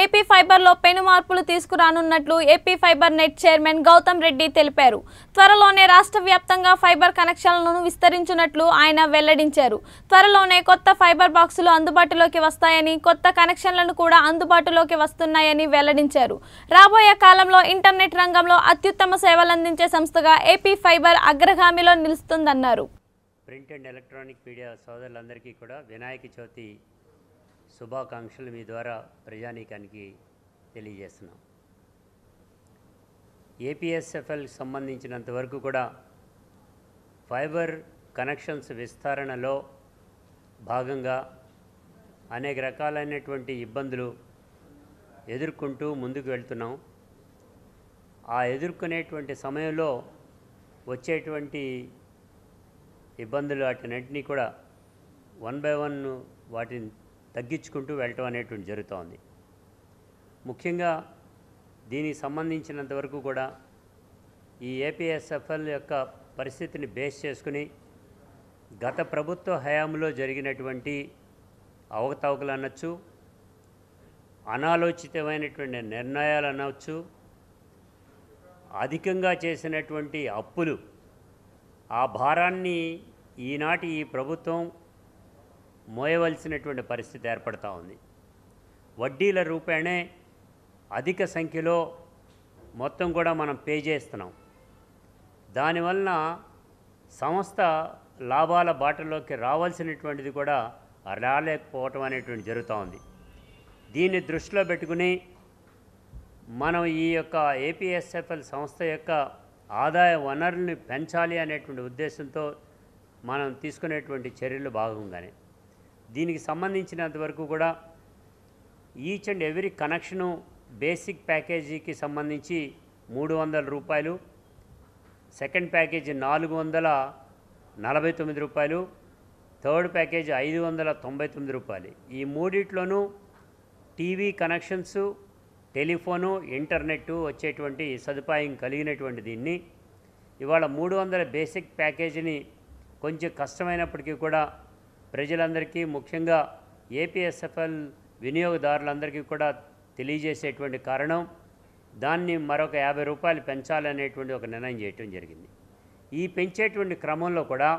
AP ఫైబర్లో పెను మార్పులు తీసుకురానున్నట్లు AP fibre net chairman Gautam Reddy తెలిపారు త్వరలోనే రాష్ట్ర వ్యాప్తంగా ఫైబర్ కనెక్షన్లను విస్తరించినట్లు ఆయన వెల్లడించారు త్వరలోనే కొత్త ఫైబర్ బాక్సులు అందుబాటులోకి వస్తాయని కొత్త కనెక్షన్లను కూడా అందుబాటులోకి వస్తున్నాయని వెల్లడించారు రాబోయే కాలంలో ఇంటర్నెట్ రంగంలో అత్యుత్తమ సేవలందించే సంస్థగా ఏపీ ఫైబర్ అగ్రగామిలో నిలుస్తుందన్నారు ప్రింట్ అండ్ ఎలక్ట్రానిక్ మీడియా సోదరులందరికీ కూడా వినాయక చవితి శుభాకాంక్షలు మీ ద్వారా ప్రజానీకానికి తెలియజేస్తున్నాం ఏపీఎస్ఎఫ్ఎల్కి సంబంధించినంత వరకు కూడా ఫైబర్ కనెక్షన్స్ విస్తరణలో భాగంగా అనేక రకాలైనటువంటి ఇబ్బందులు ఎదుర్కొంటూ ముందుకు వెళ్తున్నాం ఆ ఎదుర్కొనేటువంటి సమయంలో వచ్చేటువంటి ఇబ్బందులు వాటినన్నింటినీ కూడా వన్ బై వన్ వాటిని తగ్గించుకుంటూ వెళ్ళటం అనేటువంటి జరుగుతోంది ముఖ్యంగా దీనికి సంబంధించినంత వరకు కూడా ఈ ఏపీఎస్ఎఫ్ఎల్ యొక్క పరిస్థితిని బేస్ చేసుకుని గత ప్రభుత్వ హయాంలో జరిగినటువంటి అవకతవకలు అనొచ్చు అనాలోచితమైనటువంటి నిర్ణయాలు అనవచ్చు అధికంగా చేసినటువంటి అప్పులు ఆ భారాన్ని ఈనాటి ఈ ప్రభుత్వం మోయవలసినటువంటి పరిస్థితి ఏర్పడుతూ ఉంది వడ్డీల రూపేణే అధిక సంఖ్యలో మొత్తం కూడా మనం పే చేస్తున్నాం దానివలన సంస్థ లాభాల బాటలోకి రావాల్సినటువంటిది కూడా రాలేకపోవటం అనేటువంటి జరుగుతూ ఉంది దీన్ని దృష్టిలో పెట్టుకుని మనం ఈ యొక్క ఏపీఎస్ఎఫ్ఎల్ సంస్థ యొక్క ఆదాయ వనరుల్ని పెంచాలి అనేటువంటి ఉద్దేశంతో మనం తీసుకునేటువంటి చర్యలు భాగంగానే దీనికి సంబంధించినంత వరకు కూడా each and every connection basic ప్యాకేజీకి సంబంధించి మూడు వందల రూపాయలు సెకండ్ ప్యాకేజీ నాలుగు వందల నలభై తొమ్మిది రూపాయలు థర్డ్ ప్యాకేజ్ ఐదు వందల తొంభై తొమ్మిది రూపాయలు ఈ మూడిట్లోనూ టీవీ కనెక్షన్స్ టెలిఫోను ఇంటర్నెట్టు వచ్చేటువంటి సదుపాయం కలిగినటువంటి దీన్ని ఇవాళ మూడు వందల బేసిక్ ప్యాకేజీని కొంచెం కష్టమైనప్పటికీ కూడా ప్రజలందరికీ ముఖ్యంగా ఏపీఎస్ఎఫ్ఎల్ వినియోగదారులందరికీ కూడా తెలియజేసేటువంటి కారణం దాన్ని మరొక యాభై రూపాయలు పెంచాలనేటువంటి ఒక నిర్ణయం చేయటం జరిగింది ఈ పెంచేటువంటి క్రమంలో కూడా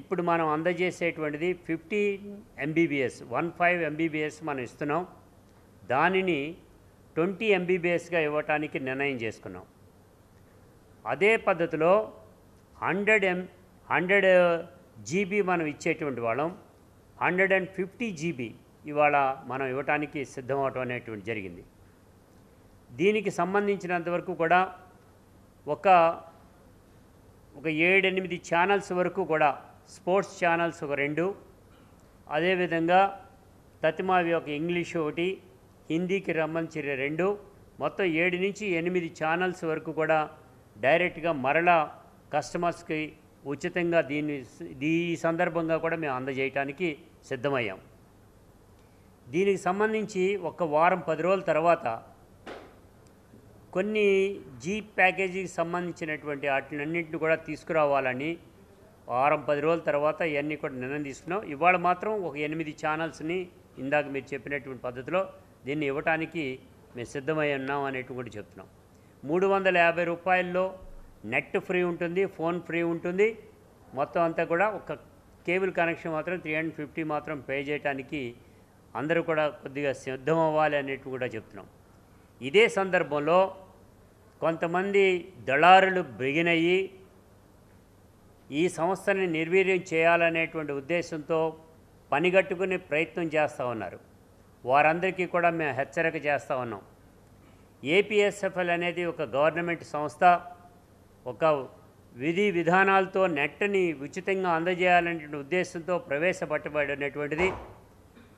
ఇప్పుడు మనం అందజేసేటువంటిది fifty Mbps one five Mbps మనం ఇస్తున్నాం దానిని ట్వంటీ ఎంబీబీఎస్గా ఇవ్వటానికి నిర్ణయం చేసుకున్నాం అదే పద్ధతిలో హండ్రెడ్ ఎం హండ్రెడ్ జీబీ మనం ఇచ్చేటువంటి వాళ్ళం హండ్రెడ్ అండ్ ఫిఫ్టీ జీబీ ఇవాళ మనం ఇవ్వటానికి సిద్ధమవటం అనేటువంటి జరిగింది దీనికి సంబంధించినంతవరకు కూడా ఒక ఒక ఏడెనిమిది ఛానల్స్ వరకు కూడా స్పోర్ట్స్ ఛానల్స్ ఒక రెండు అదేవిధంగా తతిమావి ఒక ఇంగ్లీష్ ఒకటి హిందీకి రమ్మంచిన రెండు మొత్తం ఏడు నుంచి ఎనిమిది ఛానల్స్ వరకు కూడా డైరెక్ట్గా మరలా కస్టమర్స్కి ఉచితంగా దీన్ని ఈ సందర్భంగా కూడా మేము అందజేయటానికి సిద్ధమయ్యాం దీనికి సంబంధించి ఒక వారం పది రోజుల తర్వాత కొన్ని జీ ప్యాకేజీకి సంబంధించినటువంటి వాటినన్నింటిని కూడా తీసుకురావాలని వారం పది రోజుల తర్వాత ఇవన్నీ కూడా నిర్ణయం తీసుకున్నాం ఇవాళ మాత్రం ఒక ఎనిమిది ఛానల్స్ని ఇందాక మీరు చెప్పినటువంటి పద్ధతిలో దీన్ని ఇవ్వటానికి మేము సిద్ధమై ఉన్నాం అనేటువంటి చెప్తున్నాం మూడు వందల యాభై రూపాయల్లో నెట్ ఫ్రీ ఉంటుంది ఫోన్ ఫ్రీ ఉంటుంది మొత్తం అంతా కూడా ఒక కేబుల్ కనెక్షన్ మాత్రం త్రీ హండ్రెడ్ ఫిఫ్టీ మాత్రం పే చేయడానికి అందరూ కూడా కొద్దిగా సిద్ధం అవ్వాలి అనేట్టు కూడా చెప్తున్నాం ఇదే సందర్భంలో కొంతమంది దళారులు బిగినయ్యి ఈ సంస్థని నిర్వీర్యం చేయాలనేటువంటి ఉద్దేశంతో పనిగట్టుకునే ప్రయత్నం చేస్తూ ఉన్నారు వారందరికీ కూడా మేము హెచ్చరిక చేస్తూ ఉన్నాం ఏపీఎస్ఎఫ్ఎల్ అనేది ఒక గవర్నమెంట్ సంస్థ ఒక విధి విధానాలతో నెట్ని ఉచితంగా అందజేయాలనే ఉద్దేశంతో ప్రవేశపెట్టబడినటువంటిది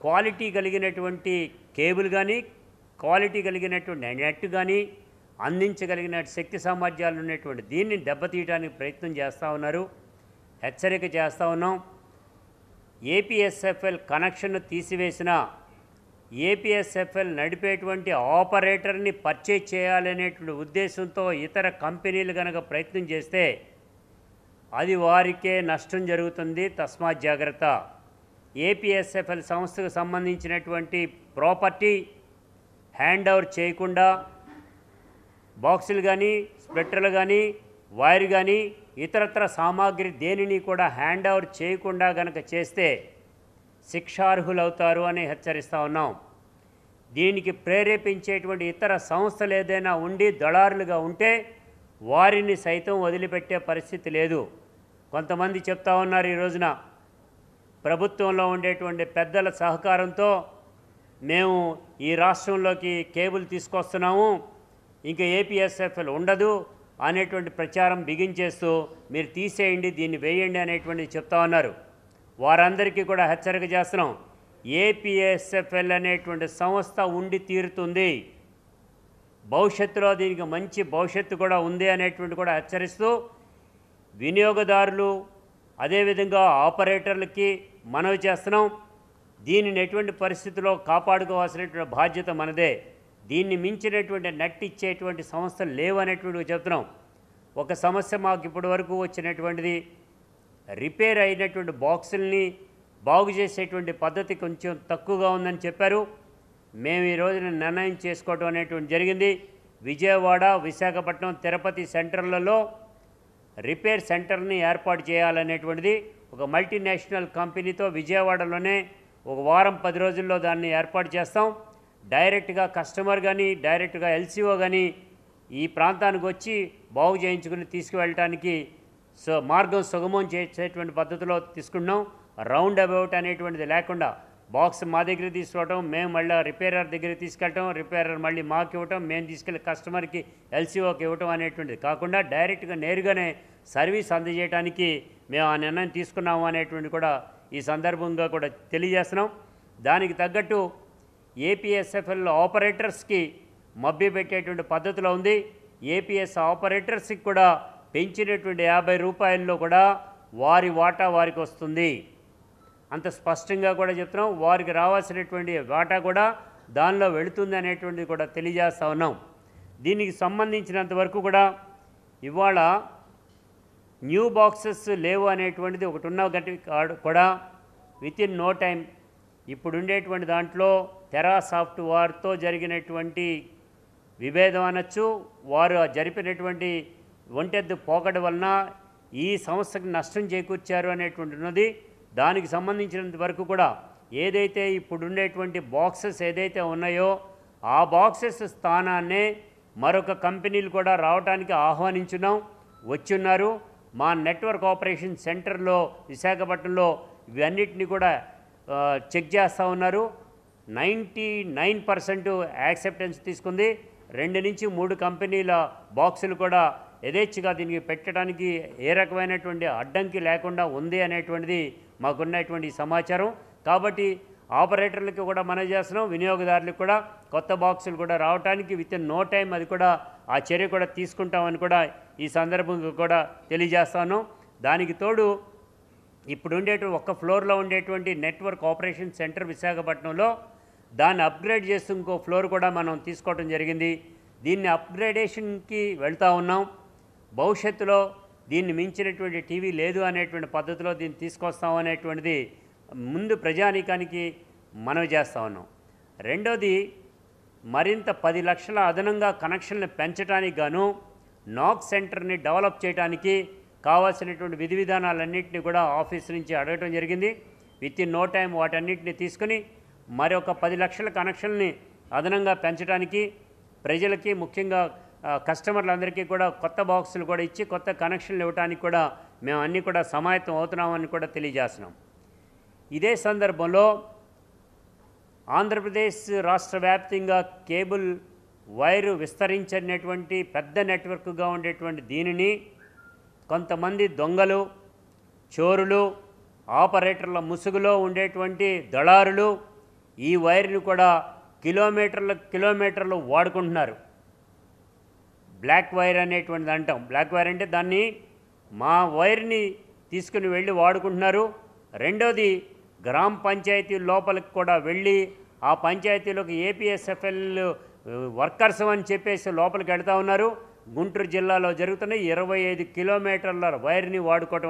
క్వాలిటీ కలిగినటువంటి కేబుల్ కానీ క్వాలిటీ కలిగినటువంటి నెట్ కానీ అందించగలిగిన శక్తి సామర్థ్యాలు ఉన్నటువంటి దీన్ని దెబ్బతీయడానికి ప్రయత్నం చేస్తూ ఉన్నారు హెచ్చరిక చేస్తూ ఉన్నాం ఏపీఎస్ఎఫ్ఎల్ కనెక్షన్ తీసివేసిన ఏపీఎస్ఎఫ్ఎల్ నడిపేటువంటి ఆపరేటర్ని పర్చేజ్ చేయాలనేటువంటి ఉద్దేశంతో ఇతర కంపెనీలు కనుక ప్రయత్నం చేస్తే అది వారికే నష్టం జరుగుతుంది తస్మా జాగ్రత్త ఏపీఎస్ఎఫ్ఎల్ సంస్థకు సంబంధించినటువంటి ప్రాపర్టీ హ్యాండ్ ఓవర్ చేయకుండా బాక్సులు కానీ స్ప్లిట్టర్లు కానీ వైర్ కానీ ఇతరత్ర సామాగ్రి దేనిని కూడా హ్యాండ్ ఓవర్ చేయకుండా కనుక చేస్తే శిక్షార్హులవుతారు అని హెచ్చరిస్తూ ఉన్నాం దీనికి ప్రేరేపించేటువంటి ఇతర సంస్థలు ఏదైనా ఉండి దళారులుగా ఉంటే వారిని సైతం వదిలిపెట్టే పరిస్థితి లేదు కొంతమంది చెప్తా ఉన్నారు ఈ రోజున ప్రభుత్వంలో ఉండేటువంటి పెద్దల సహకారంతో మేము ఈ రాష్ట్రంలోకి కేబుల్ తీసుకొస్తున్నాము ఇంకా ఏపీఎస్ఎఫ్ఎల్ ఉండదు అనేటువంటి ప్రచారం బిగించేస్తూ మీరు తీసేయండి దీన్ని వేయండి అనేటువంటిది చెప్తా ఉన్నారు వారందరికీ కూడా హెచ్చరిక చేస్తున్నాం ఏపీఎస్ఎఫ్ఎల్ అనేటువంటి సంస్థ ఉండి తీరుతుంది భవిష్యత్తులో దీనికి మంచి భవిష్యత్తు కూడా ఉంది అనేటువంటి కూడా హెచ్చరిస్తూ వినియోగదారులు అదేవిధంగా ఆపరేటర్లకి మనవి చేస్తున్నాం దీనిని ఎటువంటి పరిస్థితుల్లో కాపాడుకోవాల్సినటువంటి బాధ్యత మనదే దీన్ని మించినటువంటి నట్టిచ్చేటువంటి సంస్థలు లేవు అనేటువంటివి చెప్తున్నాం ఒక సమస్య మాకు ఇప్పటి వచ్చినటువంటిది రిపేర్ అయినటువంటి బాక్సుల్ని బాగు చేసేటువంటి పద్ధతి కొంచెం తక్కువగా ఉందని చెప్పారు మేము ఈ రోజున నిర్ణయం చేసుకోవడం అనేటువంటి జరిగింది విజయవాడ విశాఖపట్నం తిరుపతి సెంటర్లలో రిపేర్ సెంటర్ని ఏర్పాటు చేయాలనేటువంటిది ఒక మల్టీనేషనల్ కంపెనీతో విజయవాడలోనే ఒక వారం పది రోజుల్లో దాన్ని ఏర్పాటు చేస్తాం డైరెక్ట్గా కస్టమర్ కానీ డైరెక్ట్గా ఎల్సీఓ కానీ ఈ ప్రాంతానికి వచ్చి బాగు చేయించుకుని తీసుకువెళ్ళటానికి సో మార్గం సుగమం చేసేటువంటి పద్ధతిలో తీసుకున్నాం రౌండ్ అబౌట్ అనేటువంటిది లేకుండా బాక్స్ మా దగ్గర తీసుకోవటం మేము మళ్ళీ రిపేరర్ దగ్గర తీసుకెళ్ళటం రిపేరర్ మళ్ళీ మాకు ఇవ్వటం మేము తీసుకెళ్ళి కస్టమర్కి ఎల్సీఓకి ఇవ్వటం అనేటువంటిది కాకుండా డైరెక్ట్గా నేరుగానే సర్వీస్ అందజేయడానికి మేము ఆ నిర్ణయం తీసుకున్నాము అనేటువంటి కూడా ఈ సందర్భంగా కూడా తెలియజేస్తున్నాం దానికి తగ్గట్టు ఏపీఎస్ఎఫ్ఎల్ ఆపరేటర్స్కి మబ్బి పెట్టేటువంటి పద్ధతిలో ఉంది ఏపీఎస్ ఆపరేటర్స్కి కూడా పెంచినటువంటి యాభై రూపాయల్లో కూడా వారి వాటా వారికి వస్తుంది అంత స్పష్టంగా కూడా చెప్తున్నాం వారికి రావాల్సినటువంటి వాటా కూడా దానిలో వెళుతుంది అనేటువంటిది కూడా తెలియజేస్తా ఉన్నాం దీనికి సంబంధించినంత వరకు కూడా ఇవాళ న్యూ బాక్సెస్ లేవు అనేటువంటిది ఒకటి ఉన్న గట్టి కూడా విత్ ఇన్ నో టైం ఇప్పుడు ఉండేటువంటి దాంట్లో తెరా సాఫ్ట్వేర్తో జరిగినటువంటి విభేదం అనొచ్చు వారు జరిపినటువంటి ఒంటెద్దు పోకడ వలన ఈ సంస్థకి నష్టం చేకూర్చారు అనేటువంటి ఉన్నది దానికి సంబంధించినంత వరకు కూడా ఏదైతే ఇప్పుడుండేటువంటి బాక్సెస్ ఏదైతే ఉన్నాయో ఆ బాక్సెస్ స్థానాన్నే మరొక కంపెనీలు కూడా రావడానికి ఆహ్వానించున్నాం వచ్చున్నారు మా నెట్వర్క్ ఆపరేషన్ సెంటర్లో విశాఖపట్నంలో ఇవన్నిటిని కూడా చెక్ చేస్తూ ఉన్నారు నైంటీ నైన్ పర్సెంట్ యాక్సెప్టెన్స్ తీసుకుంది రెండు నుంచి మూడు కంపెనీల బాక్సులు కూడా యథేచ్ఛగా దీనికి పెట్టడానికి ఏ రకమైనటువంటి అడ్డంకి లేకుండా ఉంది అనేటువంటిది మాకున్నటువంటి సమాచారం కాబట్టి ఆపరేటర్లకి కూడా మనం చేస్తున్నాం వినియోగదారులకు కూడా కొత్త బాక్సులు కూడా రావడానికి విత్ ఇన్ నో టైం అది కూడా ఆ చర్య కూడా తీసుకుంటామని కూడా ఈ సందర్భంగా కూడా తెలియజేస్తాను దానికి తోడు ఇప్పుడు ఉండేటువంటి ఒక్క ఫ్లోర్లో ఉండేటువంటి నెట్వర్క్ ఆపరేషన్ సెంటర్ విశాఖపట్నంలో దాన్ని అప్గ్రేడ్ చేస్తూ ఇంకో ఫ్లోర్ కూడా మనం తీసుకోవడం జరిగింది దీన్ని అప్గ్రేడేషన్కి వెళ్తూ ఉన్నాం భవిష్యత్తులో దీన్ని మించినటువంటి టీవీ లేదు అనేటువంటి పద్ధతిలో దీన్ని తీసుకొస్తాం అనేటువంటిది ముందు ప్రజానీకానికి మనవి చేస్తూ ఉన్నాం రెండోది మరింత పది లక్షల అదనంగా కనెక్షన్లు పెంచడానికి గాను నాక్ సెంటర్ని డెవలప్ చేయడానికి కావాల్సినటువంటి విధి విధానాలన్నింటినీ కూడా ఆఫీస్ నుంచి అడగటం జరిగింది విత్ ఇన్ నో టైం వాటన్నిటిని తీసుకుని మరొక పది లక్షల కనెక్షన్ని అదనంగా పెంచడానికి ప్రజలకి ముఖ్యంగా కస్టమర్లందరికీ కూడా కొత్త బాక్సులు కూడా ఇచ్చి కొత్త కనెక్షన్లు ఇవ్వడానికి కూడా మేము అన్నీ కూడా సమాయత్తం అవుతున్నామని కూడా తెలియజేస్తున్నాం ఇదే సందర్భంలో ఆంధ్రప్రదేశ్ రాష్ట్ర వ్యాప్తంగా కేబుల్ వైరు విస్తరించినటువంటి పెద్ద నెట్వర్క్గా ఉండేటువంటి దీనిని కొంతమంది దొంగలు చోరులు ఆపరేటర్ల ముసుగులో ఉండేటువంటి దళారులు ఈ వైర్ని కూడా కిలోమీటర్ల కిలోమీటర్లు వాడుకుంటున్నారు బ్లాక్ వైర్ అనేటువంటిది అంటాం బ్లాక్ వైర్ అంటే దాన్ని మా వైర్ని తీసుకుని వెళ్ళి వాడుకుంటున్నారు రెండోది గ్రామ పంచాయతీ లోపలికి కూడా వెళ్ళి ఆ పంచాయతీలోకి ఏపీఎస్ఎఫ్ఎల్ వర్కర్స్ అని చెప్పేసి లోపలికి వెళ్తూ ఉన్నారు గుంటూరు జిల్లాలో జరుగుతున్న ఇరవై ఐదు కిలోమీటర్ల వైర్ని వాడుకోవటం